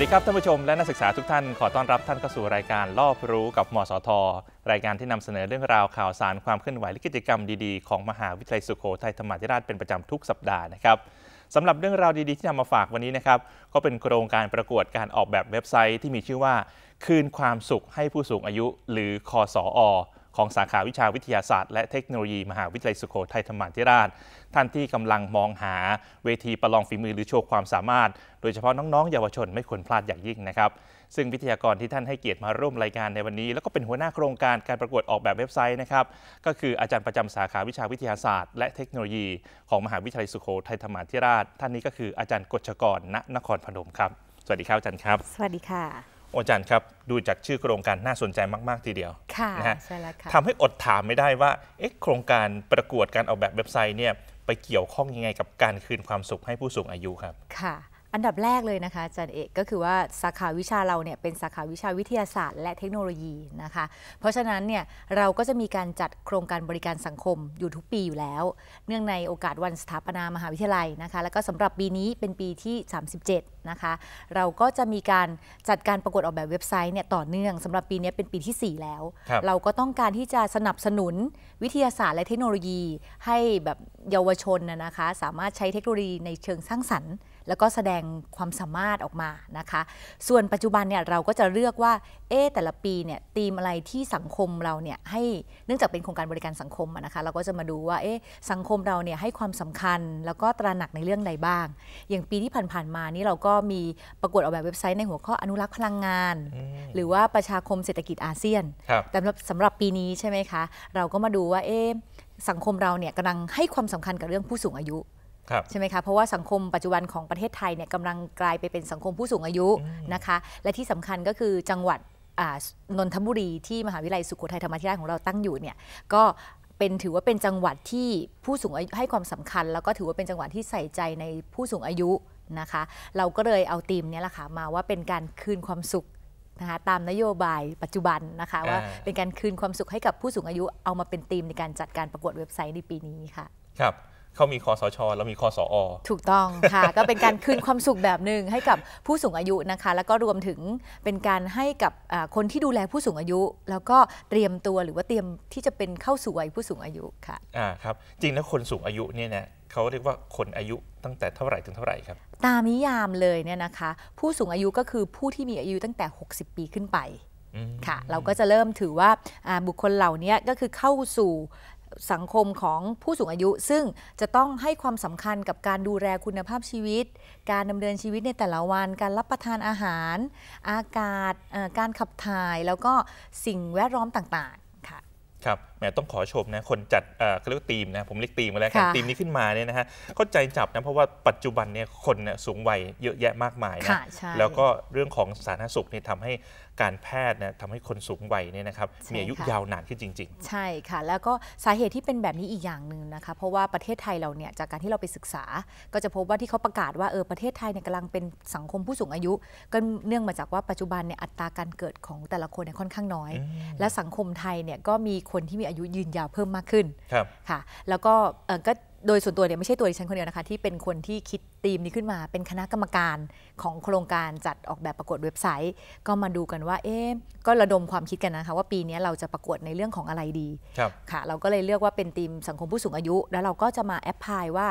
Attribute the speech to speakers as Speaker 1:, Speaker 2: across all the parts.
Speaker 1: วัสดีครับท่านผู้ชมและนักศึกษาทุกท่าน ขอต้อนรับท่านเข้าสู่รายการรอบรู้ กับมสทรายการที่นำเสนอเรื่องราวข่าวสารความเคลื่อนไหวและกิจกรรมดีๆของมหาวิทยาลัยสุโขทัยธรรมาธิราชเป็นประจำทุกสัปดาห์นะครับสำหรับเรื่องราวดีๆ ที่นำมาฝากวันนี้นะครับก็เป็นโครงการประกวดการออกแบบเว็บไซต์ที่มีชื่อว่าคืนความสุขให้ผู้สูงอายุ หรือคอสออของสาขาวิชาวิทยาศาสตร์และเทคโนโลยีมหาวิทยาลัยสุโขทัยธรรมาธิราช ท่านที่กำลังมองหาเวทีประลองฝีมือหรือโชว์ความสามารถ โดยเฉพาะน้องๆเยาวชนไม่ควรพลาดอย่างยิ่งนะครับ ซึ่งวิทยากรที่ท่านให้เกียรติมาร่วมรายการในวันนี้ แล้วก็เป็นหัวหน้าโครงการการประกวดออกแบบเว็บไซต์นะครับก็คืออาจารย์ประจำสาขาวิชาวิทยาศาสตร์ และเทคโนโลยี ของมหาวิทยาลัยสุโขทัยธรรมาธิราช ท่านนี้ก็คืออาจารย์กฤชกรณนครพนมครับสวัสดีครับอาจารย์ครับ ส
Speaker 2: วัสดีค่ะ
Speaker 1: อาจารย์ครับดูจากชื่อโครงการน่าสนใจมาก ๆ ทีเดียวค่ะนะฮะใช่แล้วค่ะทำให้อดถามไม่ได้ว่าเอ๊ะโครงการประกวดการออกแบบเว็บไซต์เนี่ยไปเกี่ยวข้องยังไงกับการคืนความสุขให้ผู้สูงอายุครับ
Speaker 2: ค่ะอันดับแรกเลยนะคะอาจารย์เอกก็คือว่าสาขาวิชาเราเนี่ยเป็นสาขาวิชาวิทยาศาสตร์ และเทคโนโลยีนะคะ เพราะฉะนั้นเนี่ยเราก็จะมีการจัดโครงการบริการสังคมอยู่ทุกปีอยู่แล้ว เนื่องในโอกาสวันสถาปนามหาวิทยาลัยนะคะแล้วก็สำหรับปีนี้เป็นปีที่37นะคะเราก็จะมีการจัดการประกวดออกแบบเว็บไซต์เนี่ยต่อเนื่องสำหรับปีนี้เป็นปีที่ 4 แล้ว เราก็ต้องการที่จะสนับสนุนวิทยาศาสตร์และเทคโนโลยี ให้แบบเยาวชนนะคะสามารถใช้เทคโนโลยีในเชิงสร้างสรรค์แล้วก็แสดงความสามารถออกมานะคะ ส่วนปัจจุบันเนี่ยเราก็จะเลือกว่า เอ๊แต่ละปีเนี่ยธีมอะไรที่สังคมเราเนี่ยให้ เนื่องจากเป็นโครงการบริการสังคมนะคะเราก็จะมาดูว่า เอ๊สังคมเราเนี่ยให้ความสำคัญ แล้วก็ตระหนักในเรื่องใดบ้าง อย่างปีที่ผ่านๆมานี่เราก็มีประกวดออกแบบเว็บไซต์ในหัวข้ออนุรักษ์พลังงาน หรือว่าประชาคมเศรษฐกิจอาเซียนแต่สำหรับปีนี้ใช่ไหมคะเราก็มาดูว่า เอ๊สังคมเราเนี่ยกำลังให้ความสำคัญกับเรื่องผู้สูงอายุใช่ไหมคะเพราะว่า สังคมปัจจุบันของประเทศไทยเนี่ยกำลังกลายไปเป็นสังคมผู้สูงอายุนะคะ และที่สำคัญก็คือจังหวัดนนทบุรีที่มหาวิทยาลัยสุโขทัยธรรมธิราชของเราตั้งอยู่เนี่ยก็เป็นถือว่าเป็นจังหวัดที่ผู้สูงอายุให้ความสำคัญ แล้วก็ถือว่าเป็นจังหวัดที่ใส่ใจในผู้สูงอายุนะคะ เราก็เลยเอาธีมนี้แหละค่ะมาว่าเป็นการคืนความสุขนะคะตามนโยบายปัจจุบันนะคะว่าเป็นการคืนความสุขให้กับผู้สูงอายุ เอามาเป็นธีมในการจัดการประกวดเว็บไซต์ในปีนี้ค่ะ
Speaker 1: ครับเขามีคอสช เรามีคอสอ ถ
Speaker 2: ูกต้องค่ะ ก็เป็นการคืนความสุขแบบหนึ่งให้กับผู้สูงอายุนะคะแล้วก็รวมถึงเป็นการให้กับคนที่ดูแลผู้สูงอายุ แล้วก็เตรียมตัวหรือว่าเตรียมที่จะเป็นเข้าสู่วัยผู้สูงอายุค่ะ
Speaker 1: อ่าครับจริงแล้วคนสูงอายุเนี่ยนะเขาเรียกว่าคนอายุตั้งแต่เท่าไหร่ถึงเท่าไหร่ครับ
Speaker 2: ตามนิยามเลยเนี่ยนะคะผู้สูงอายุก็คือผู้ที่มีอายุตั้งแต่ 60 ปีขึ้นไปค่ะเราก็จะเริ่มถือว่าบุคคลเหล่านี้ก็คือเข้าสู่สังคมของผู้สูงอายุซึ่งจะต้องให้ความสำคัญกับการดูแลคุณภาพชีวิต การดำเนินชีวิตในแต่ละวัน การรับประทานอาหาร อากาศการขับถ่าย แล้วก็สิ่งแวดล้อมต่างๆค่ะ
Speaker 1: ครับแหมต้องขอชมนะคนจัดเขาเรียกว่าทีมนะผมเรียกทีมมาแล้วทีมนี้ขึ้นมาเนี่ยนะฮะเข้าใจจับนะเพราะว่าปัจจุบันเนี่ยคนสูงวัยเยอะแยะมากมายนะแล้วก็เรื่องของสาธารณสุขเนี่ยทำให้การแพทย์นะทำให้คนสูงวัยเนี่ยนะครับ มีอายุยาวนานขึ้นจริงๆ ใช
Speaker 2: ่ค่ะแล้วก็สาเหตุที่เป็นแบบนี้อีกอย่างหนึ่งนะคะเพราะว่าประเทศไทยเราเนี่ยจากการที่เราไปศึกษา ก็จะพบว่าที่เขาประกาศ ว่าเออประเทศไทยเนี่ยกำลังเป็นสังคมผู้สูงอายุ ก็เนื่องมาจากว่าปัจจุบันเนี่ยอัตราการเกิดของแต่ละคนเนี่ยค่อนข้างน้อย และสังคมไทยเนี่ยก็มีคนที่มีอายุยืนยาวเพิ่มมากขึ้นครับค่ะแล้วก็เออก็โดยส่วนตัวเนี่ยไม่ใช่ตัวดิฉันคนเดียวนะคะที่เป็นคนที่คิดทีมนี้ขึ้นมาเป็นคณะกรรมการของโครงการจัดออกแบบประกวดเว็บไซต์ ก็มาดูกันว่าเอ๊ก็ระดมความคิดกันนะคะว่าปีนี้เราจะประกวดในเรื่องของอะไรดีครับค่ะเราก็เลยเลือกว่าเป็นทีมสังคมผู้สูงอายุ แล้วเราก็จะมาแอพพลายว่า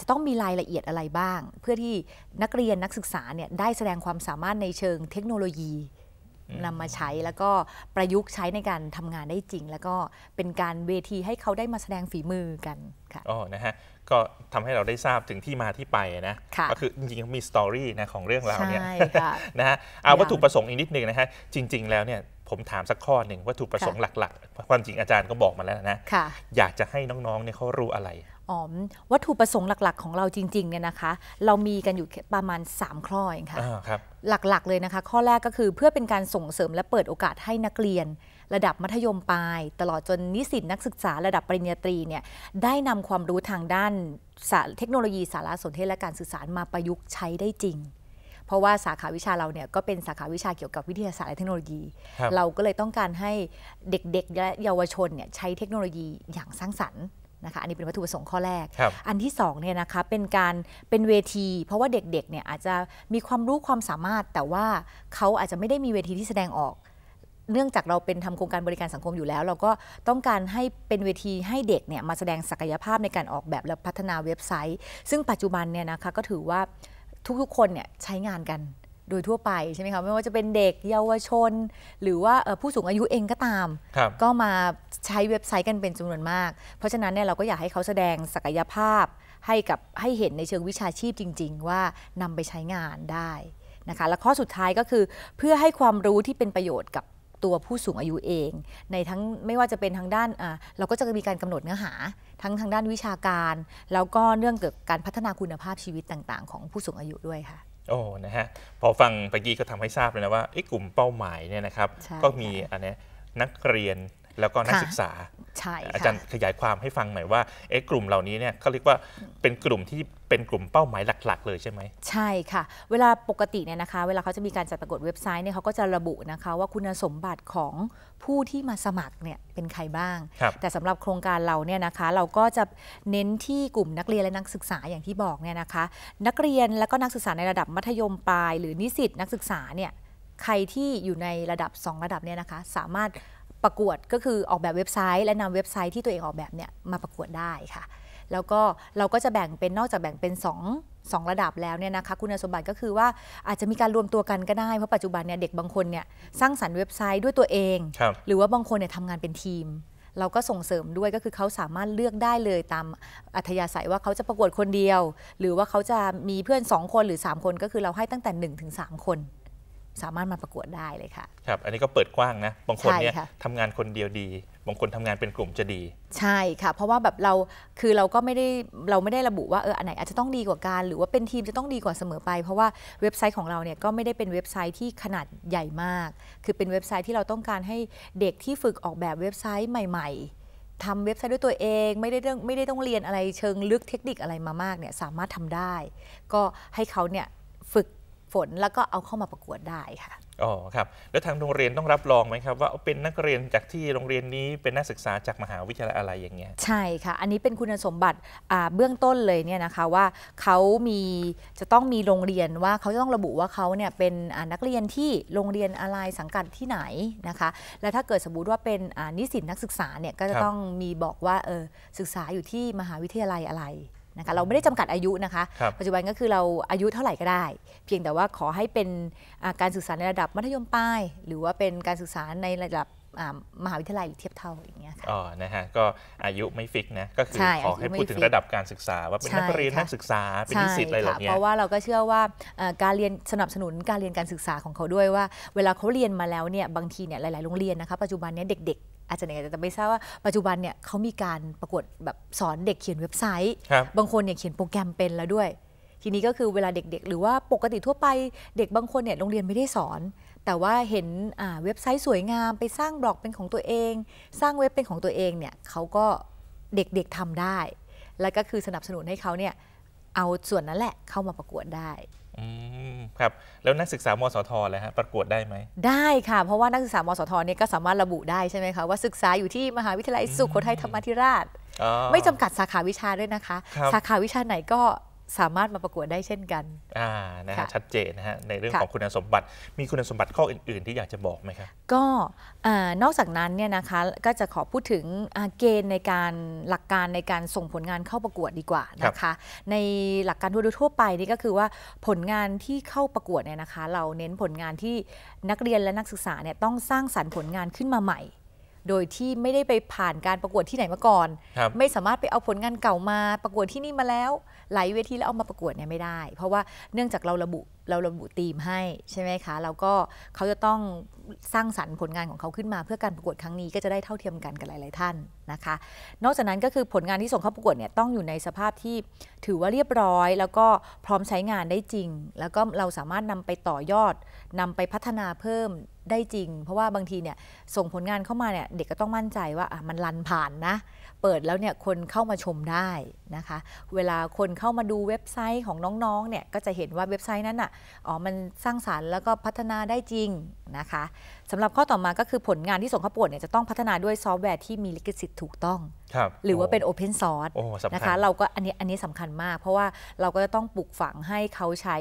Speaker 2: จะต้องมีรายละเอียดอะไรบ้าง เพื่อที่นักเรียนนักศึกษาเนี่ยได้แสดงความสามารถในเชิงเทคโนโลยีนำมาใช้แล้วก็ประยุกต์ใช้ในการทำงานได้จริง แล้วก็เป็นการเวทีให้เขาได้มาแสดงฝีมือกัน
Speaker 1: ค่ะอ๋อ นะฮะก็ทำให้เราได้ทราบถึงที่มาที่ไปนะก็คือจริงๆมีสตอรี่นะของเรื่องราวเนี่ยนะฮะเอาวัตถุประสงค์อีกนิดนึงนะฮะจริง ๆ แล้วเนี่ยผมถามสักข้อหนึ่งวัตถุประสงค์หลักๆ ความจริงอาจารย์ก็บอกมาแล้วนะอยากจะให้น้องๆเนี่ยเขารู้อะไร
Speaker 2: อ๋อวัตถุประสงค์หลักๆของเราจริงๆเนี่ยนะคะเรามีกันอยู่ประมาณ3ข้อเองค่ะครับหลักๆเลยนะคะข้อแรกก็คือเพื่อเป็นการส่งเสริมและเปิดโอกาสให้นักเรียน ระดับมัธยมปลาย ตลอดจนนิสิตนักศึกษาระดับปริญญาตรีเนี่ยได้นำความรู้ทางด้านเทคโนโลยีสารสนเทศและการสื่อสารมาประยุกต์ใช้ได้จริง เพราะว่าสาขาวิชาเราเนี่ยก็เป็นสาขาวิชาเกี่ยวกับวิทยาศาสตร์และเทคโนโลยี เราก็เลยต้องการให้เด็กๆและเยาวชนเนี่ยใช้เทคโนโลยีอย่างสร้างสรรค์นะคะอันนี้เป็นวัตถุประสงค์ข้อแรก อันที่2เนี่ยนะคะเป็นการเป็นเวที เพราะว่าเด็กๆ เนี่ยอาจจะมีความรู้ความสามารถ แต่ว่าเขาอาจจะไม่ได้มีเวทีที่แสดงออก เนื่องจากเราเป็นทำโครงการบริการสังคมอยู่แล้ว เราก็ต้องการให้เป็นเวทีให้เด็กเนี่ยมาแสดงศักยภาพในการออกแบบและพัฒนาเว็บไซต์ ซึ่งปัจจุบันเนี่ยนะคะก็ถือว่าทุกๆ คนเนี่ยใช้งานกันโดยทั่วไปใช่ไหมคะไม่ว่าจะเป็นเด็กเยาวชน หรือว่าผู้สูงอายุเองก็ตาม ก็มาใช้เว็บไซต์กันเป็นจำนวนมาก เพราะฉะนั้นเนี่ยเราก็อยากให้เขาแสดงศักยภาพ ให้กับให้เห็นในเชิงวิชาชีพจริง ๆ ว่านำไปใช้งานได้นะคะและข้อสุดท้ายก็คือเพื่อให้ความรู้ที่เป็นประโยชน์กับตัวผู้สูงอายุเอง ในทั้งไม่ว่าจะเป็นทางด้านเราก็จะมีการกำหนดเนื้อหา ทั้งทางด้านวิชาการแล้วก็เรื่องเกี่ยวกับการพัฒนาคุณภาพชีวิตต่าง ๆ ของผู้สูงอายุด้วยค่ะ
Speaker 1: โอ้ นะฮะ พอฟังไปกี้ก็ทำให้ทราบเลยนะว่าไอ้กลุ่มเป้าหมาย เนี่ยนะครับ ก็มี อันนี้นักเรียนแล้วก็นักศึกษา ใช่ อาจารย์ขยายความให้ฟังหน่อยว่าเอ๊กลุ่มเหล่านี้เนี่ยเขาเรียกว่าเป็นกลุ่มที่เป็นกลุ่มเป้าหมายหลัก ๆ เลยใช่ไหม
Speaker 2: ใช่ค่ะ เวลาปกติเนี่ยนะคะ เวลาเขาจะมีการจัดประกวดเว็บไซต์เนี่ยเขาก็จะระบุนะคะว่าคุณสมบัติของผู้ที่มาสมัครเนี่ยเป็นใครบ้าง แต่สำหรับโครงการเราเนี่ยนะคะ เราก็จะเน้นที่กลุ่มนักเรียนและนักศึกษาอย่างที่บอกเนี่ยนะคะ นักเรียนและก็นักศึกษาในระดับมัธยมปลายหรือนิสิตนักศึกษาเนี่ยใครที่อยู่ในระดับ 2 ระดับเนี่ยนะคะ สามารถประกวดก็คือออกแบบเว็บไซต์และนำเว็บไซต์ที่ตัวเองออกแบบเนี่ยมาประกวดได้ค่ะ แล้วก็เราก็จะแบ่งเป็นนอกจากแบ่งเป็น2งระดับแล้วเนี่ยนะคะคุณสมบัติก็คือว่าอาจจะมีการรวมตัวกันก็ได้ เพราะปัจจุบันเนี่ยเด็กบางคนเนี่ยสร้างสรรค์เว็บไซต์ด้วยตัวเอง หรือว่าบางคนเนี่ยทำงานเป็นทีม เราก็ส่งเสริมด้วยก็คือเขาสามารถเลือกได้เลยตามอัธยาศัยว่าเขาจะประกวดคนเดียว หรือว่าเขาจะมีเพื่อน 2 คนหรือ3คนก็คือเราให้ตั้งแต่1ถึง3คนสามารถมาประกวดได้เลยค่ะ
Speaker 1: ครับอันนี้ก็เปิดกว้างนะบางคนเนี่ยทำงานคนเดียวดีบางคนทำงานเป็นกลุ่มจะดี
Speaker 2: ใช่ค่ะเพราะว่าแบบเราคือเราก็ไม่ได้เราไม่ได้ระบุว่าเอออันไหนอาจจะต้องดีกว่าการหรือว่าเป็นทีมจะต้องดีกว่าเสมอไป เพราะว่าเว็บไซต์ของเราเนี่ยก็ไม่ได้เป็นเว็บไซต์ที่ขนาดใหญ่มาก คือเป็นเว็บไซต์ที่เราต้องการให้เด็กที่ฝึกออกแบบเว็บไซต์ใหม่ ๆทำเว็บไซต์ด้วยตัวเอง ไม่ได้องไม่ได้ต้องเรียนอะไรเชิงลึกเทคนิคอะไรมามากเนี่ยสามารถทำได้ ก็ให้เขาเนี่ยฝึกฝนแล้วก็เอาเข้ามาประกวดได้
Speaker 1: ค่ะอ๋อครับ แล้วทางโรงเรียนต้องรับรองไหมครับ ว่าเป็นนักเรียนจากที่โรงเรียนนี้เป็นนักศึกษาจากมหาวิทยาลัยอะไรอย่างเงี้ย
Speaker 2: ใช่ค่ะอันนี้เป็นคุณสมบัติเบื้องต้นเลยเนี่ยนะคะว่าเขามีจะต้องมีโรงเรียนว่าเขาต้องระบุว่าเขาเนี่ยเป็นนักเรียนที่โรงเรียนอะไรสังกัดที่ไหนนะคะแล้วถ้าเกิดสมมติว่าเป็นนิสิตนักศึกษาเนี่ยก็จะต้องมีบอกว่าเออศึกษาอยู่ที่มหาวิทยาลัยอะไรนะคะเราไม่ได้จำกัดอายุนะคะ ปัจจุบันก็คือเราอายุเท่าไหร่ก็ได้ เพียงแต่ว่าขอให้เป็นการศึกษาในระดับมัธยมปลาย หรือว่าเป็นการศึกษาในระดับมหาวิทยาลัยหรือเทียบเท่าอย่างเงี้ย
Speaker 1: ค่ะ อ๋อ นะฮะ ก็อายุไม่ฟิกนะ ก็คือขอให้พูดถึงระดับการศึกษาว่าเป็นนักเรียนนักศึกษาเป็นนิสิตอะไรอกเนี่ยเพราะว่
Speaker 2: าเราก็เชื่อว่าการเรียนสนับสนุนการเรียนการศึกษาของเขาด้วยว่าเวลาเขาเรียนมาแล้วเนี่ยบางทีเนี่ยหลาย ๆ โรงเรียนนะคะ ปัจจุบันเนี่ยเด็กอาจารย์เี่แต่ไม่ทราบว่าปัจจุบันเนี่ยเขามีการประกวดแบบสอนเด็กเขียนเว็บไซต์ บางคนเนี่ยเขียนโปรแกรมเป็นแล้วด้วย ทีนี้ก็คือเวลาเด็กๆ หรือว่าปกติทั่วไปเด็กบางคนเนี่ยโรงเรียนไม่ได้สอน แต่ว่าเห็นเว็บไซต์สวยงามไปสร้างบล็อกเป็นของตัวเอง สร้างเว็บเป็นของตัวเองเนี่ยเขาก็เด็กๆทำได้ แล้วก็คือสนับสนุนให้เขาเนี่ยเอาส่วนนั้นแหละเข้ามาประกวดได้
Speaker 1: ครับแล้วนักศึกษา มสทเลยฮะประกวดได้ไหม
Speaker 2: ได้ค่ะ เพราะว่านักศึกษา มสท เนี่ย ก็สามารถระบุได้ใช่ไหมคะว่าศึกษาอยู่ที่มหาวิทยาลัยสุโขทัยธรรมธิราชไม่จำกัดสาขาวิชาด้วยนะคะ สาขาวิชาไหนก็สามารถมาประกวดได้เช่นกัน
Speaker 1: อ่านะฮะชัดเจนนะฮะ ในเรื่องของคุณสมบัติ มีคุณสมบัติข้ออื่นๆที่อยากจะบอกไหมครับ
Speaker 2: ก็นอกจากนั้นเนี่ยนะคะ ก็จะขอพูดถึงเกณฑ์ในการหลักการในการส่งผลงานเข้าประกวดดีกว่านะคะ ในหลักการทั่วไปนี่ก็คือว่าผลงานที่เข้าประกวดเนี่ยนะคะ เราเน้นผลงานที่นักเรียนและนักศึกษาเนี่ยต้องสร้างสรรค์ผลงานขึ้นมาใหม่ โดยที่ไม่ได้ไปผ่านการประกวดที่ไหนมาก่อน ไม่สามารถไปเอาผลงานเก่ามาประกวดที่นี่มาแล้วหลายเวทีแล้วเอามาประกวดเนี่ยไม่ได้ เพราะว่าเนื่องจากเราระบุเราระบุธีมให้ใช่ไหมคะเราก็เขาจะต้องสร้างสรรค์ผลงานของเขาขึ้นมา เพื่อการประกวดครั้งนี้ก็จะได้เท่าเทียมกันกับหลายๆท่านนะคะ นอกจากนั้นก็คือผลงานที่ส่งเข้าประกวดเนี่ยต้องอยู่ในสภาพที่ถือว่าเรียบร้อย แล้วก็พร้อมใช้งานได้จริง แล้วก็เราสามารถนำไปต่อยอด นำไปพัฒนาเพิ่มได้จริง เพราะว่าบางทีเนี่ยส่งผลงานเข้ามาเนี่ยเด็กก็ต้องมั่นใจว่ามันรันผ่านนะเปิดแล้วเนี่ยคนเข้ามาชมได้นะคะ เวลาคนเข้ามาดูเว็บไซต์ของน้องๆเนี่ยก็จะเห็นว่าเว็บไซต์นั้นอ่ะอ๋อมันสร้างสารรค์แล้วก็พัฒนาได้จริงนะคะสำหรับข้อต่อมาก็คือผลงานที่ส่งเข้าประกวดเนี่ยจะต้องพัฒนาด้วยซอฟต์แวร์ที่มีลิขสิทธิ์ถูกต้อง
Speaker 1: รหรือว่าเป็นโอ
Speaker 2: เพนซอร์สนะคะเราก็อันนี้อันนี้สำคัญมาก เพราะว่าเราก็จะต้องปลูกฝังให้เขาใช้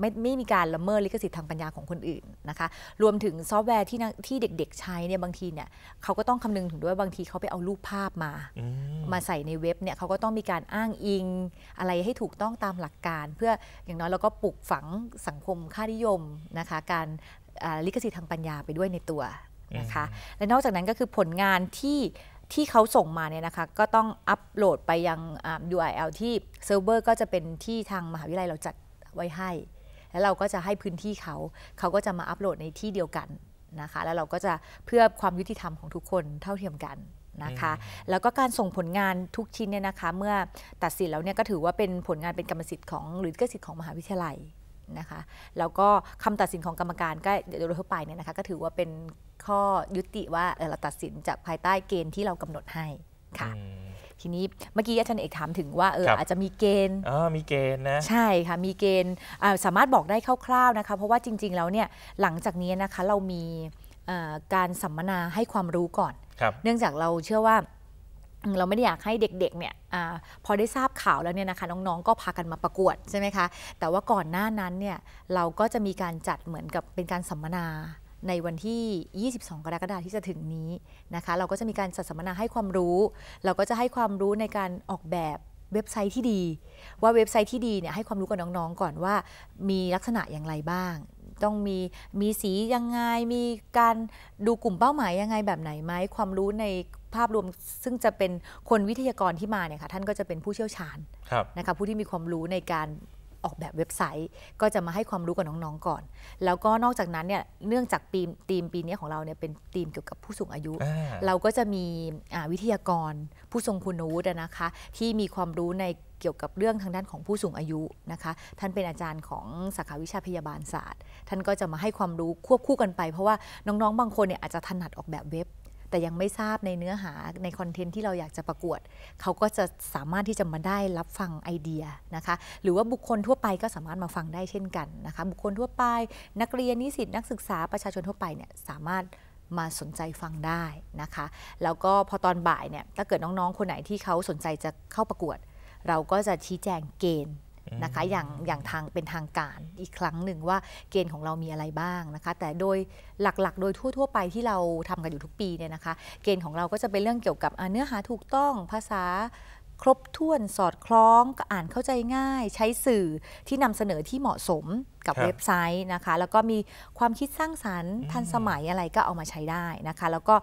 Speaker 2: ไม่ไม่มีการละเมิดลิขสิทธิ์ทางปัญญาของคนอื่นนะคะรวมถึงซอฟต์แวร์ที่ที่เด็กๆ ใช้เนี่ยบางทีเนี่ยเขาก็ต้องคำนึงถึงด้วยบางทีเขาไปเอารูปภาพมามาใส่ในเว็บเนี่ยเขาก็ต้องมีการอ้างอิง อะไรให้ถูกต้องตามหลักการ เพื่ออย่างน้อยเราก็ปลูกฝังสังคมค่านิยมนะคะการลิขสิทธิ์ทางปัญญาไปด้วยในตัวนะคะและนอกจากนั้นก็คือผลงานที่ที่เขาส่งมาเนี่ยนะคะก็ต้องอัปโหลดไปยัง URL ที่เซิร์ฟเวอร์ก็จะเป็นที่ทางมหาวิทยาลัยเราจัดไว้ให้ แล้วเราก็จะให้พื้นที่เขาเขาก็จะมาอัปโหลดในที่เดียวกันนะคะแล้วเราก็จะเพื่อความยุติธรรมของทุกคนเท่าเทียมกันนะคะแล้วก็การส่งผลงานทุกชิ้นเนี่ยนะคะเมื่อตัดสินแล้วเนี่ยก็ถือว่าเป็นผลงานเป็นกรรมสิทธิ์ของหรือกสิทธิ์ของมหาวิทยาลัยนะคะแล้วก็คำตัดสินของกรรมการก็โดยทั่วไปเนี่ยนะคะก็ถือว่าเป็นข้อยุติว่าเราตัดสินจากภายใต้เกณฑ์ที่เรากำหนดให้ค่ะทีนี้เมื่อกี้อาจารย์เอกถามถึงว่าเอออาจจะมีเกณฑ์
Speaker 1: อ๋อมีเกณฑ์นะใช
Speaker 2: ่ค่ะมีเกณฑ์สามารถบอกได้คร่าวๆนะคะเพราะว่าจริงๆแล้วเนี่ยหลังจากนี้นะคะเรามีการสัมมนาให้ความรู้ก่อนเนื่องจากเราเชื่อว่า เราไม่ได้อยากให้เด็กๆเนี่ยอพอได้ทราบข่าวแล้วเนี่ยนะคะน้องๆก็พากันมาประกวดใช่ไหมคะแต่ว่าก่อนหน้านั้นเนี่ยเราก็จะมีการจัดเหมือนกับเป็นการสัมมนาในวันที่ 22 กรกฎาคมที่จะถึงนี้นะคะ เราก็จะมีการจัดสัมมนาให้ความรู้ เราก็จะให้ความรู้ในการออกแบบเว็บไซต์ที่ดี ว่าเว็บไซต์ที่ดีเนี่ยให้ความรู้กับน้องๆ ก่อนว่ามีลักษณะอย่างไรบ้างต้องมีมีสียังไง มีการดูกลุ่มเป้าหมายยังไง แบบไหนไหมความรู้ในภาพรวมซึ่งจะเป็นคนวิทยากรที่มาเนี่ยค่ะท่านก็จะเป็นผู้เชี่ยวชาญนะคะผู้ที่มีความรู้ในการออกแบบเว็บไซต์ก็จะมาให้ความรู้กับน้องๆก่อน แล้วก็นอกจากนั้นเนี่ยเนื่องจากปีทีมปีนี้ของเราเนี่ยเป็นทีมเกี่ยวกับผู้สูงอายุ เราก็จะมีวิทยากรผู้ทรงคุณวุฒินะคะ ที่มีความรู้ในเกี่ยวกับเรื่องทางด้านของผู้สูงอายุนะคะท่านเป็นอาจารย์ของสาขาวิชาพยาบาลศาสตร์ ท่านก็จะมาให้ความรู้ควบคู่กันไปเพราะว่าน้องๆบางคนเนี่ยอาจจะถนัดออกแบบเว็บแต่ยังไม่ทราบในเนื้อหาในคอนเทนต์ที่เราอยากจะประกวดเขาก็จะสามารถที่จะมาได้รับฟังไอเดียนะคะหรือว่าบุคคลทั่วไปก็สามารถมาฟังได้เช่นกันนะคะบุคคลทั่วไป นักเรียนนิสิตนักศึกษาประชาชนทั่วไปเนี่ยสามารถมาสนใจฟังได้นะคะแล้วก็พอตอนบ่ายเนี่ยถ้าเกิดน้องๆคนไหนที่เขาสนใจจะเข้าประกวด เราก็จะชี้แจงเกณฑ์นะคะอย่างอย่างทางเป็นทางการอีกครั้งหนึ่งว่าเกณฑ์ของเรามีอะไรบ้างนะคะแต่โดยหลักๆ โดยทั่วๆ ไปที่เราทำกันอยู่ทุกปีเนี่ยนะคะเกณฑ์ของเราก็จะเป็นเรื่องเกี่ยวกับเนื้อหาถูกต้องภาษาครบถ้วนสอดคล้องอ่านเข้าใจง่าย ใช้สื่อที่นำเสนอที่เหมาะสมกับเว็บไซต์นะคะแล้วก็มีความคิดสร้างสารรค์ทันสมัยอะไรก็เอามาใช้ได้นะคะแล้วก็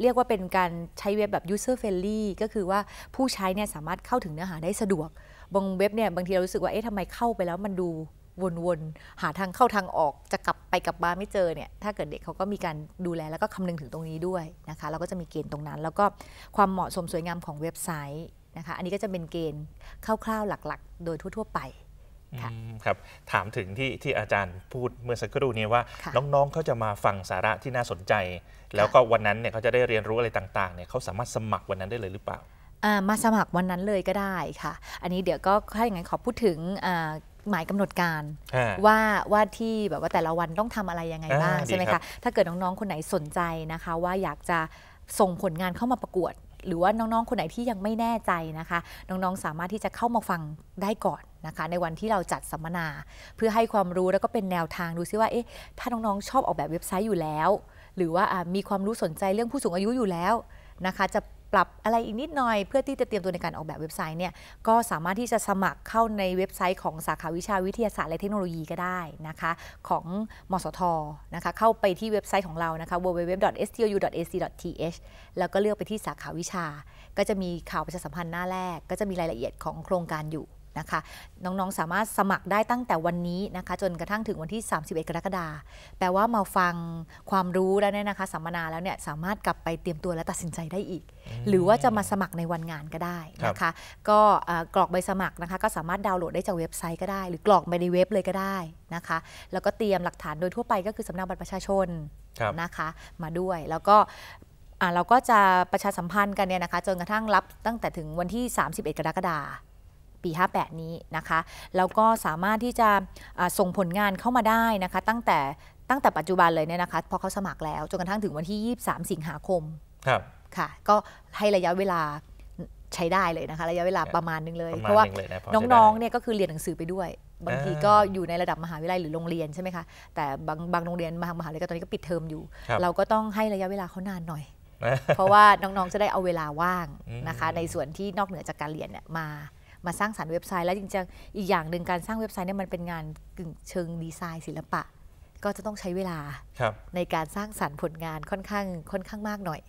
Speaker 2: เรียกว่าเป็นการใช้เว็บแบบ user friendly ก็คือว่าผู้ใช้เนี่ยสามารถเข้าถึงเนื้อหาได้สะดวกบางเว็บเนี่ยบางทีเรารู้สึกว่าเอ๊ะทำไมเข้าไปแล้วมันดูวนๆหาทางเข้าทางออกจะกลับไปกลับมาไม่เจอเนี่ยถ้าเกิดเด็กเขาก็มีการดูแลแล้วก็คำนึงถึงตรงนี้ด้วยนะคะเราก็จะมีเกณฑ์ตรงนั้น แล้วก็ความเหมาะสมสวยงามของเว็บไซต์นะคะอันนี้ก็จะเป็นเกณฑ์คร่าวๆหลักๆ โดยทั่วๆ ไป
Speaker 1: ครับถามถึงที่ที่อาจารย์พูดเมื่อสักครู่นี้ว่า น้องๆเขาจะมาฟังสาระที่น่าสนใจ แล้วก็วันนั้นเนี่ยเขาจะได้เรียนรู้อะไรต่างๆเนี่ยเขาสามารถสมัครวันนั้นได้เลยหรือเปล่า
Speaker 2: มาสมัครวันนั้นเลยก็ได้ค่ะ อันนี้เดี๋ยวก็ถ้าอย่างนั้นขอพูดถึงหมายกำหนดการว่าว่าที่แบบว่าแต่ละวันต้องทำอะไรยังไงบ้างใช่ไหมคะ ถ้าเกิดน้องๆคนไหนสนใจนะคะว่าอยากจะส่งผลงานเข้ามาประกวด หรือว่าน้องๆ คนไหนที่ยังไม่แน่ใจนะคะ น้องๆสามารถที่จะเข้ามาฟังได้ก่อนนะคะในวันที่เราจัดสัมมนาเพื่อให้ความรู้แล้วก็เป็นแนวทางดูซิว่าเอ๊ะถ้าน้องๆชอบออกแบบเว็บไซต์อยู่แล้ว หรือว่ามีความรู้สนใจเรื่องผู้สูงอายุอยู่แล้วนะคะจะปรับอะไรอีกนิดหน่อยเพื่อที่จะเตรียมตัวในการออกแบบเว็บไซต์เนี่ยก็สามารถที่จะสมัครเข้าในเว็บไซต์ของสาขาวิชาวิทยาศาสตร์และเทคโนโลยีก็ได้นะคะ ของมสทนะคะเข้าไปที่เว็บไซต์ของเรานะคะ www.stu.ac.th แล้วก็เลือกไปที่สาขาวิชา ก็จะมีข่าวประชาสัมพันธ์หน้าแรก ก็จะมีรายละเอียดของโครงการอยู่นะคะน้องๆสามารถสมัครได้ตั้งแต่วันนี้นะคะจนกระทั่งถึงวันที่31กรกฎาคมแปลว่ามาฟังความรู้แล้วเนี่ยนะคะสัมมนาแล้วเนี่ยสามารถกลับไปเตรียมตัวและตัดสินใจได้อีก หรือว่าจะมาสมัครในวันงานก็ได้นะคะก็กรอกใบสมัครนะคะก็สามารถดาวน์โหลดได้จากเว็บไซต์ก็ได้หรือกรอกไปในเว็บเลยก็ได้นะคะแล้วก็เตรียมหลักฐานโดยทั่วไปก็คือสำเนาบัตรประชาชนนะคะมาด้วยแล้วก็เราก็จะประชาสัมพันธ์กันเนี่ยนะคะ จนกระทั่งรับตั้งแต่ถึงวันที่ 31 กรกฎาคมปี58นี้นะคะแล้วก็สามารถที่จะส่งผลงานเข้ามาได้นะคะ ตั้งแต่ตั้งแต่ปัจจุบันเลยเนี่ยนะคะพอเขาสมัครแล้ว จนกระทั่งถึงวันที่ 23 สิงหาคมครับค่ะ ก็ให้ระยะเวลาใช้ได้เลยนะคะ ระยะเวลาประมาณนึงเลย เพราะว่าน้องๆเนี่ยก็คือเรียนหนังสือไปด้วย บางทีก็อยู่ในระดับมหาวิทยาลัยหรือโรงเรียนใช่ไหมคะแต่บางบางโรงเรียนมหาวิทยาลัยก็ตอนนี้ก็ปิดเทอมอยู่ เราก็ต้องให้ระยะเวลาเขานานหน่อย เพราะว่าน้องๆจะได้เอาเวลาว่างนะคะในส่วนที่นอกเหนือจากการเรียนเนี่ยมามาสร้างสารรค์เว็บไซต์แล้วจริงๆอีกอย่างหนึ่งการสร้างเว็บไซต์เนี่ยมันเป็นงานกึ่งเชิงดีไซน์ศิลปะ ก็จะต้องใช้เวลาในการสร้างสารรค์ผลงานค่อนข้างค่อนข้างมากหน่อย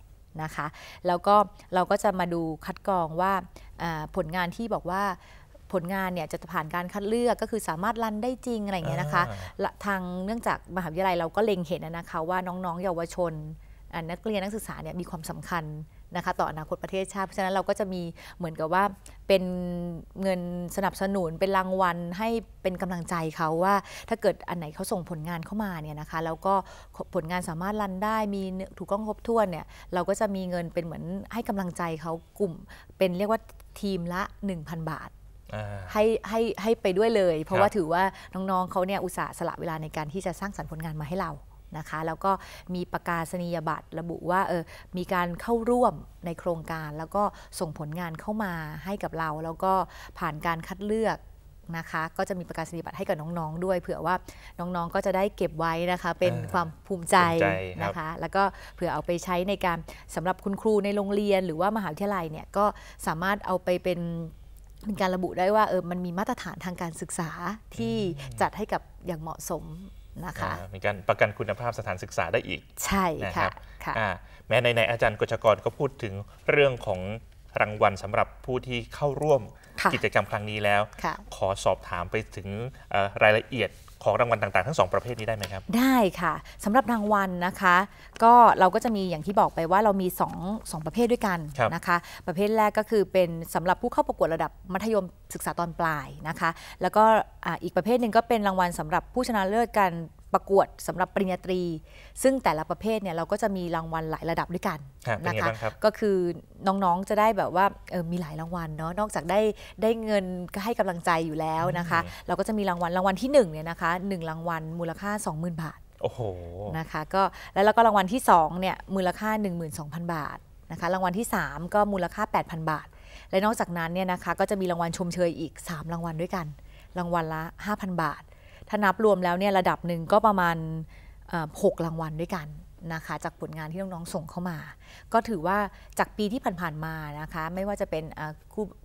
Speaker 2: นะคะแล้วก็เราก็จะมาดูคัดกรองว่าผลงานที่บอกว่าผลงานเนี่ยจะผ่านการคัดเลือกก็คือสามารถรันได้จริงอะไรเงี้ยนะคะทางเนื่องจากมหาวิทยาลัยเราก็เล็งเห็นนะคะว่าน้องๆเยาวชน นักเรียนนักศึกษาเนี่ยมีความสำคัญนะคะต่ออนาคตประเทศชาติเพราะฉะนั้น เราก็จะมีเหมือนกับว่า เป็นเงินสนับสนุนเป็นรางวัลให้เป็นกำลังใจเขาว่า ถ้าเกิดอันไหนเขาส่งผลงานเข้ามาเนี่ยนะคะแล้วก็ผลงานสามารถรันได้มีถูกต้องครบถ้วนเนี่ยเราก็จะมีเงินเป็นเหมือนให้กำลังใจเขากลุ่มเป็นเรียกว่าทีมละ 1,000 บาทให้ให้ให้ไปด้วยเลย เพราะว่าถือว่าน้องๆเขาเนี่ยอุตส่าห์สละเวลาในการที่จะสร้างสรรค์ผลงานมาให้เรานะคะแล้วก็มีประกาศนียบัตรระบุว่าเออมีการเข้าร่วมในโครงการแล้วก็ส่งผลงานเข้ามาให้กับเรา แล้วก็ผ่านการคัดเลือกนะคะก็จะมีประกาศนียบัตรให้กับน้องๆด้วย เผื่อว่าน้องๆก็จะได้เก็บไว้นะคะเป็นความภูมิใจนะคะแล้วก็เผื่อเอาไปใช้ในการสำหรับคุณครูในโรงเรียน หรือว่ามหาวิทยาลัยเนี่ยก็สามารถเอาไปเป็นเป็นการระบุได้ว่าเออมันมีมาตรฐานทางการศึกษาที่จัดให้กับอย่างเหมาะสมนะคะ
Speaker 1: มีการประกันคุณภาพสถานศึกษาได้อีกใช่ค่ะคะแม้ในในอาจารย์กฤษกรก็พูดถึงเรื่องของรางวัลสำหรับผู้ที่เข้าร่วมกิจกรรมครั้งนี้แล้ว ขอสอบถามไปถึงรายละเอียดของรางวัลต่างๆทั้งสองประเภทนี้ได้ไหมครับ ไ
Speaker 2: ด้ค่ะ สำหรับรางวัลนะคะ ก็เราก็จะมีอย่างที่บอกไปว่าเรามี2ออประเภทด้วยกันนะคะ ประเภทแรกก็คือเป็นสำหรับผู้เข้าประกวด ระดับมัธยมศึกษาตอนปลายนะคะ แล้วก็อีกประเภทหนึ่งก็เป็นรางวัล สำหรับผู้ชนะเลิศการประกวดสำหรับปริญญาตรี ซึ่งแต่ละประเภทเนี่ยเราก็จะมีรางวัลหลายระดับด้วยกันนะคะก็คือน้องๆจะได้แบบว่ามีหลายรางวัลเนาะนอกจากได้ได้เงินก็ให้กำลังใจอยู่แล้วนะคะเราก็จะมีรางวัลรางวัลที่1เนี่ยนะคะ1รางวัลมูลค่า 20,000บาท
Speaker 1: โอ้โหนะ
Speaker 2: คะก็แล้วก็รางวัลที่2เนี่ยมูลค่า 12,000 บาทนะคะรางวัลที่ 3 ก็มูลค่า 8,000 บาท และนอกจากนั้นเนี่ยนะคะก็จะมีรางวัลชมเชยอีก 3 รางวัลด้วยกัน รางวัลละ5,000 บาทถ้านับรวมแล้วเนี่ยระดับหนึ่งก็ประมาณหกรางวัลด้วยกันนะคะจากผลงานที่น้องๆส่งเข้ามา ก็ถือว่าจากปีที่ผ่านๆมานะคะไม่ว่าจะเป็น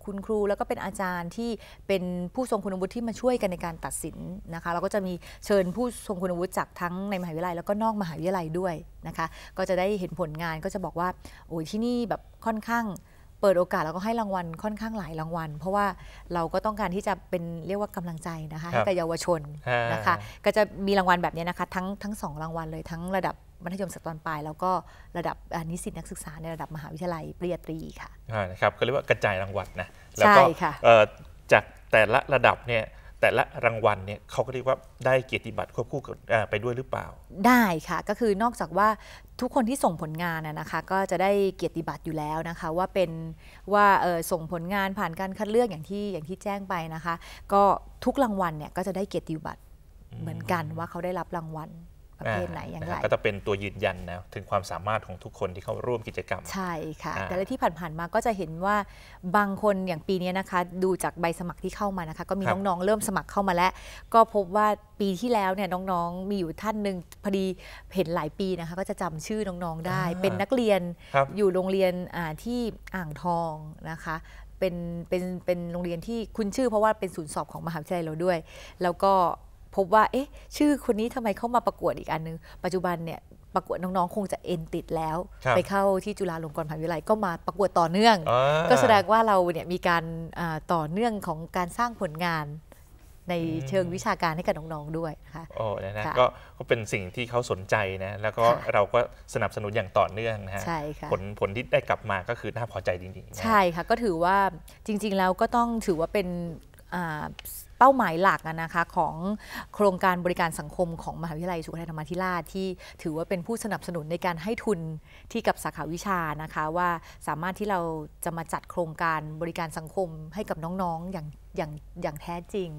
Speaker 2: คุณครูแล้วก็เป็นอาจารย์ที่เป็นผู้ทรงคุณวุฒิที่มาช่วยกันในการตัดสินนะคะเราก็จะมีเชิญผู้ทรงคุณวุฒิจากทั้งในมหาวิทยาลัยแล้วก็นอกมหาวิทยาลัยด้วยนะคะก็จะได้เห็นผลงานก็จะบอกว่าโอ้ยที่นี่แบบค่อนข้างเปิดโอกาสแล้วก็ให้รางวัลค่อนข้างหลายรางวัลเพราะว่าเราก็ต้องการที่จะเป็นเรียกว่ากำลังใจนะคะให้กับเยาวชนนะคะก็จะมีรางวัลแบบนี้นะคะทั้งทั้งสองรางวัลเลยทั้งระดับมัธยมศึกษาปลายแล้วก็ระดับนิสิตนักศึกษาในระดับมหาวิทยาลัยปริญญาตรีค่ะ
Speaker 1: นะครับเขาเรียกว่ากระจายรางวัลนะใช่ค่ะจากแต่ละระดับเนี่ยแต่ละรางวัลเนี่ยเขาก็เรียกว่าได้เกียรติบัตรควบคู่ไปด้วยหรือเปล่า
Speaker 2: ได้ค่ะก็คือนอกจากว่าทุกคนที่ส่งผลงานนะคะ ก็จะได้เกียรติบัตรอยู่แล้วนะคะ ว่าเป็นว่าส่งผลงานผ่านการคัดเลือกอย่างที่อย่างที่แจ้งไปนะคะ ก็ทุกรางวัลเนี่ยก็จะได้เกียรติบัตรเหมือนกัน ว่าเขาได้รับรางวัลประเภทไหนอย่างไร ก็
Speaker 1: จะเป็นตัวยืนยันนะถึงความสามารถของทุกคนที่เข้าร่วมกิจกรรม ใช่
Speaker 2: ค่ะ แต่และที่ผ่านๆมาก็จะเห็นว่าบางคนอย่างปีนี้นะคะ ดูจากใบสมัครที่เข้ามานะคะก็มีน้องๆเริ่มสมัครเข้ามาแล้ว ก็พบว่าปีที่แล้วเนี่ยน้องๆ มีอยู่ท่านหนึ่งพอดีเห็นหลายปีนะคะก็จะจำชื่อน้องๆได้ เป็นนักเรียนอยู่โรงเรียนที่อ่างทองนะคะเป็นเป็นเป็นโรงเรียนที่คุ้นชื่อ เพราะว่าเป็นศูนย์สอบของมหาวิทยาลัยเราด้วย แล้วก็พบว่าเอ๊ะชื่อคนนี้ทำไมเข้ามาประกวดอีกอันนึงปัจจุบันเนี่ยประกวดน้องๆ คงจะเอ็นติดแล้ว ไปเข้าที่จุฬาลงกรณ์มหาวิทยาลัย ก็มาประกวดต่อเนื่องอก็แสดงว่าเราเนี่ยมีการต่อเนื่องของการสร้างผลงาน ในเชิงวิชาการให้กับน้องๆด้วยนะค
Speaker 1: ะโอ้นะะก็ก็เป็นสิ่งที่เขาสนใจนะแล้วก็เราก็สนับสนุนอย่างต่อเนื่องนะฮะใช่ค่ะผลผลที่ได้กลับมาก็คือน่าพอใจจริงๆใช่
Speaker 2: ค่ะก็ถือว่าจริง ๆ แล้วก็ต้องถือว่าเป็นเป้าหมายหลักนะคะของโครงการบริการสังคมของมหาวิทยาลัยสุขทัยธรรมธิราชที่ถือว่าเป็นผู้สนับสนุนในการให้ทุนที่กับสาขาวิชานะคะว่าสามารถที่เราจะมาจัดโครงการบริการสังคมให้กับน้องๆอย่างอย่างอย่างแท้จริง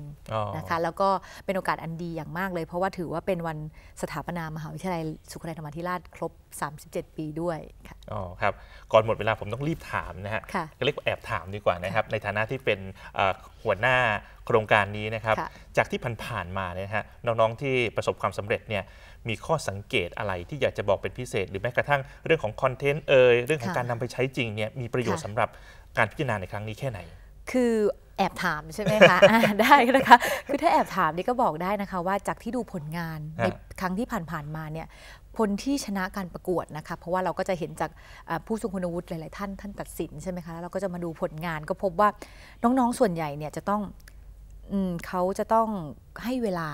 Speaker 2: นะคะแล้วก็เป็นโอกาสอันดีอย่างมากเลย เพราะว่าถือว่าเป็นวันสถาปนามหาวิทยาลัยสุขทัยธรรมธิราช ครบ 37 ปีด้วยค่
Speaker 1: ะอ๋อครับก่อนหมดเวลาผมต้องรีบถามนะฮะก็เรียกแอบถามดีกว่านะครับในฐานะที่เป็นหัวหน้าโครงการนี้นะครับจากที่ผ่านๆมาเนี่ยฮะน้องๆที่ประสบความสำเร็จเนี่ยมีข้อสังเกตอะไรที่อยากจะบอกเป็นพิเศษ หรือแม้กระทั่งเรื่องของคอนเทนต์เอ่ยเรื่องของการนำไปใช้จริงเนี่ยมีประโยชน์สำหรับการพิจารณาในครั้งนี้แค่ไหน
Speaker 2: คือแอบถามใช่ไหมคะได้นะคะคือถ้าแอบถามนี่ก็บอกได้นะคะว่าจากที่ดูผลงานในครั้งที่ผ่านๆมาเนี่ยคนที่ชนะการประกวดนะคะเพราะว่าเราก็จะเห็นจากผู้ทรงคุณวุฒิหลายๆท่านท่านตัดสินใช่ไหมคะแล้วเราก็จะมาดูผลงานก็พบว่าน้องๆ ส่วนใหญ่เนี่ยจะต้องเขาจะต้องให้เวลา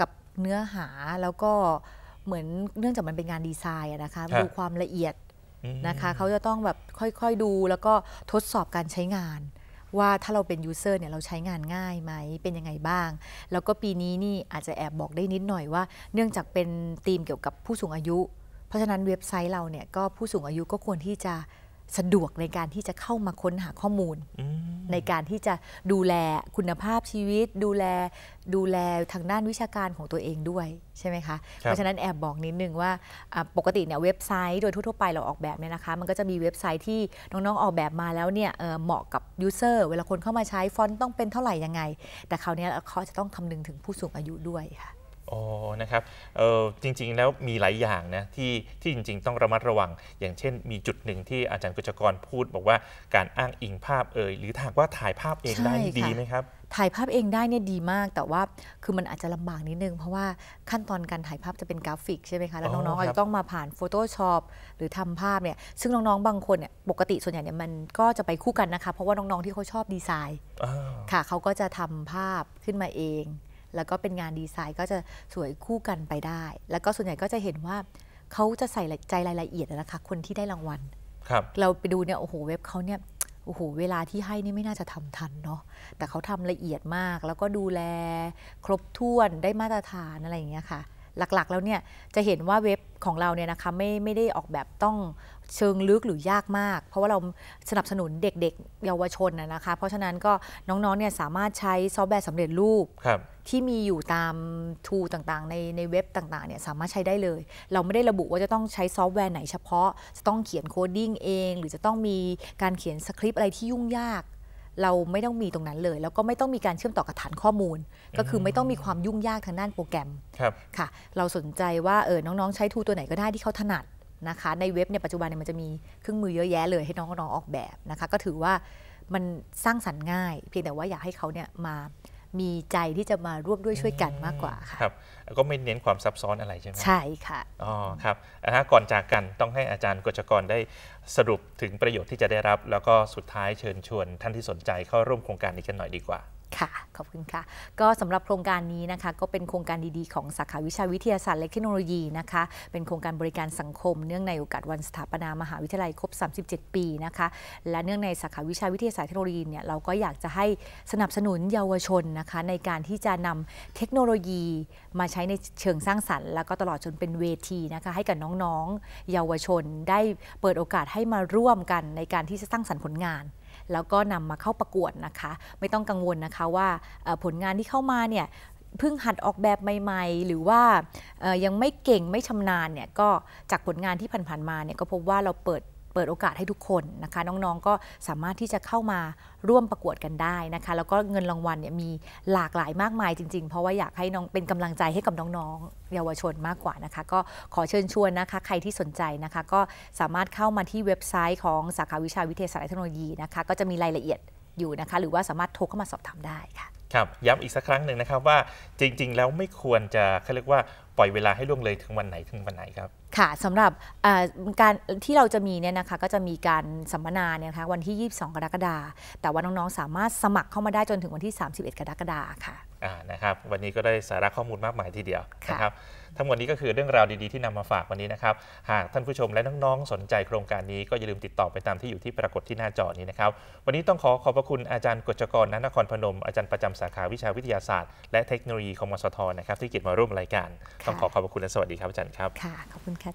Speaker 2: กับเนื้อหาแล้วก็เหมือนเนื่องจากมันเป็นงานดีไซน์นะคะดูความละเอียดนะคะ เขาจะต้องแบบค่อยๆดูแล้วก็ทดสอบการใช้งาน ว่าถ้าเราเป็นยูเซอร์เนี่ยเราใช้งานง่ายไหมเป็นยังไงบ้าง แล้วก็ปีนี้นี่อาจจะแอบบอกได้นิดหน่อยว่า เนื่องจากเป็นธีมเกี่ยวกับผู้สูงอายุ เพราะฉะนั้นเว็บไซต์เราเนี่ยก็ผู้สูงอายุก็ควรที่จะสะดวกในการที่จะเข้ามาค้นหาข้อมูล ในการที่จะดูแลคุณภาพชีวิต ดูแลดูแลทางด้านวิชาการของตัวเองด้วย ใช่ไหมคะ เพราะฉะนั้นแอบบอกนิดนึงว่าปกติเนี่ยเว็บไซต์โดยทั่วๆไปเราออกแบบเนี่ยนะคะ มันก็จะมีเว็บไซต์ที่น้อง ๆออกแบบมาแล้วเนี่ยเหมาะกับยูเซอร์เวลาคนเข้ามาใช้ฟอนต์ต้องเป็นเท่าไหร่ยังไง แต่คราวนี้เขาจะต้องคำนึงถึงผู้สูงอายุด้วยค่ะ
Speaker 1: อ๋อนะครับ เออจริงๆ แล้วมีหลายอย่างนะที่ที่จริงๆ ต้องระมัดระวัง อย่างเช่นมีจุดหนึ่งที่อาจารย์กุจกรพูดบอกว่าการอ้างอิงภาพเอ่ยหรือถากว่าถ่ายภาพเองได้ดีไหมครับ
Speaker 2: ถ่ายภาพเองได้เนี่ยดีมาก แต่ว่าคือมันอาจจะลำบากนิดนึงเพราะว่าขั้นตอนการถ่ายภาพจะเป็นกราฟิกใช่ไหมคะแล้วน้องๆอาจจะต้องมาผ่าน Photoshop หรือทำภาพเนี่ยซึ่งน้องๆบางคนเนี่ยปกติส่วนใหญ่เนี่ยมันก็จะไปคู่กันนะคะเพราะว่าน้องๆที่เขาชอบดีไซน์ค่ะเขาก็จะทำภาพขึ้นมาเองแล้วก็เป็นงานดีไซน์ก็จะสวยคู่กันไปได้ แล้วก็ส่วนใหญ่ก็จะเห็นว่า เขาจะใส่ใจรายละเอียดนะคะคนที่ได้รางวัลรเราไปดูเนี่ยโอ้โหเว็บเขาเนี่ยโอ้โหเวลาที่ให้นี่ไม่น่าจะทำทันเนาะแต่เขาทำละเอียดมาก แล้วก็ดูแลครบถ้วนได้มาตรฐานอะไรอย่างเงี้ยค่ะ หลักๆแล้วเนี่ยจะเห็นว่าเว็บของเราเนี่ยนะคะไม่ไม่ได้ออกแบบต้องเชิงลึกหรือยากมากเพราะว่าเราสนับสนุนเด็กๆ เยาวชนนะคะเพราะฉะนั้นก็น้องๆเนี่ยสามารถใช้ซอฟต์แวร์สำเร็จรูปที่มีอยู่ตามทูต่างๆ ในในเว็บต่างๆเนี่ยสามารถใช้ได้เลย เราไม่ได้ระบุว่าจะต้องใช้ซอฟต์แวร์ไหนเฉพาะจะต้องเขียนโคดดิ้งเองหรือจะต้องมีการเขียนสคริปต์อะไรที่ยุ่งยากเราไม่ต้องมีตรงนั้นเลย แล้วก็ไม่ต้องมีการเชื่อมต่อกับฐานข้อมูล ก็คือไม่ต้องมีความยุ่งยากทางด้านโปรแกรมครับค่ะ เราสนใจว่าเออน้องๆใช้ทูตัวไหนก็ได้ที่เขาถนัดนะคะในเว็บเนี่ยปัจจุบันเนี่ยมันจะมีเครื่องมือเยอะแยะเลยให้น้องๆออกแบบนะคะก็ถือว่ามันสร้างสรรค์ง่าย เพียงแต่ว่าอยากให้เขาเนี่ยมามีใจที่จะมาร่วมด้วยช่วยกันมากกว่า
Speaker 1: ค่ะครับก็ไม่เน้นความซับซ้อนอะไรใช่ไหมใช่ค่ะอ๋อครับถ้าก่อนจากกันต้องให้อาจารย์กจกรได้สรุปถึงประโยชน์ที่จะได้รับแล้วก็สุดท้ายเชิญชวน ท่านที่สนใจเข้าร่วมโครงการนี้กันหน่อยดีกว่าค
Speaker 2: ่ะ ขอบคุณค่ะ ก็สำหรับโครงการนี้นะคะก็เป็นโครงการดีๆของสาขาวิชาวิทยาศาสตร์และเทคโนโลยีนะคะเป็นโครงการบริการสังคมเนื่องในโอกาสวันสถาปนามหาวิทยาลัยครบ37 ปีนะคะและเนื่องในสาขาวิชาวิทยาศาสตร์เทคโนโลยีเนี่ยเราก็อยากจะให้สนับสนุนเยาวชนนะคะในการที่จะนำเทคโนโลยี มาใช้ในเชิงสร้างสรรค์แล้วก็ตลอดจนเป็นเวทีนะคะให้กับน้องๆเยาวชน ได้เปิดโอกาสให้มาร่วมกันในการที่จะสร้างสรรค์ผลงานแล้วก็นำมาเข้าประกวดนะคะ ไม่ต้องกังวลนะคะว่าผลงานที่เข้ามาเนี่ยเพิ่งหัดออกแบบใหม่ ๆ หรือว่ายังไม่เก่งไม่ชำนาญเนี่ยก็จากผลงานที่ผ่านๆมาเนี่ยก็พบว่าเราเปิดเปิดโอกาสให้ทุกคนนะคะน้องๆ ก็สามารถที่จะเข้ามาร่วมประกวดกันได้นะคะ แล้วก็เงินรางวัลเนี่ยมีหลากหลายมากมายจริงๆ เพราะว่าอยากให้น้องเป็นกำลังใจให้กับน้องๆ เยาวชนมากกว่านะคะ ก็ขอเชิญชวนนะคะ ใครที่สนใจนะคะ ก็สามารถเข้ามาที่เว็บไซต์ของสาขาวิชาวิทยาศาสตร์เทคโนโลยีนะคะ ก็จะมีรายละเอียดอยู่นะคะ หรือว่าสามารถโทรเข้ามาสอบถามได้ค่ะ
Speaker 1: ครับย้ำอีกสักครั้งหนึ่งนะครับว่าจริง ๆ แล้วไม่ควรจะเขาเรียกว่าปล่อยเวลาให้ล่วงเลยถึงวันไหนถึงวันไหนครับ
Speaker 2: ค่ะสำหรับการที่เราจะมีเนี่ยนะคะก็จะมีการสัมมนาเนี่ยนะคะวันที่ 22 กรกฎาคมแต่ว่าน้อง ๆ สามารถสมัครเข้ามาได้จนถึงวันที่ 31 กรกฎาคมค่ะ
Speaker 1: นะครับวันนี้ก็ได้สาระข้อมูลมากมายทีเดียวนะครับ ทั้งหมดนี้ก็คือเรื่องราวดีๆที่นำมาฝากวันนี้นะครับหากท่านผู้ชมและน้อง ๆ สนใจโครงการนี้ ก็อย่าลืมติดต่อไปตามที่อยู่ที่ปรากฏที่หน้าจอนี้นะครับ วันนี้ต้องขอขอบพระคุณอาจารย์กฤษกรนันครพนม อาจารย์ประจำสาขาวิชาวิทยาศาสตร์ และเทคโนโลยีของมสทนะครับที่เกียรติมาร่วมรายการต้องขอขอบพระคุณและสวัสดีครับอาจารย์ครับค่ะขอบคุณครับ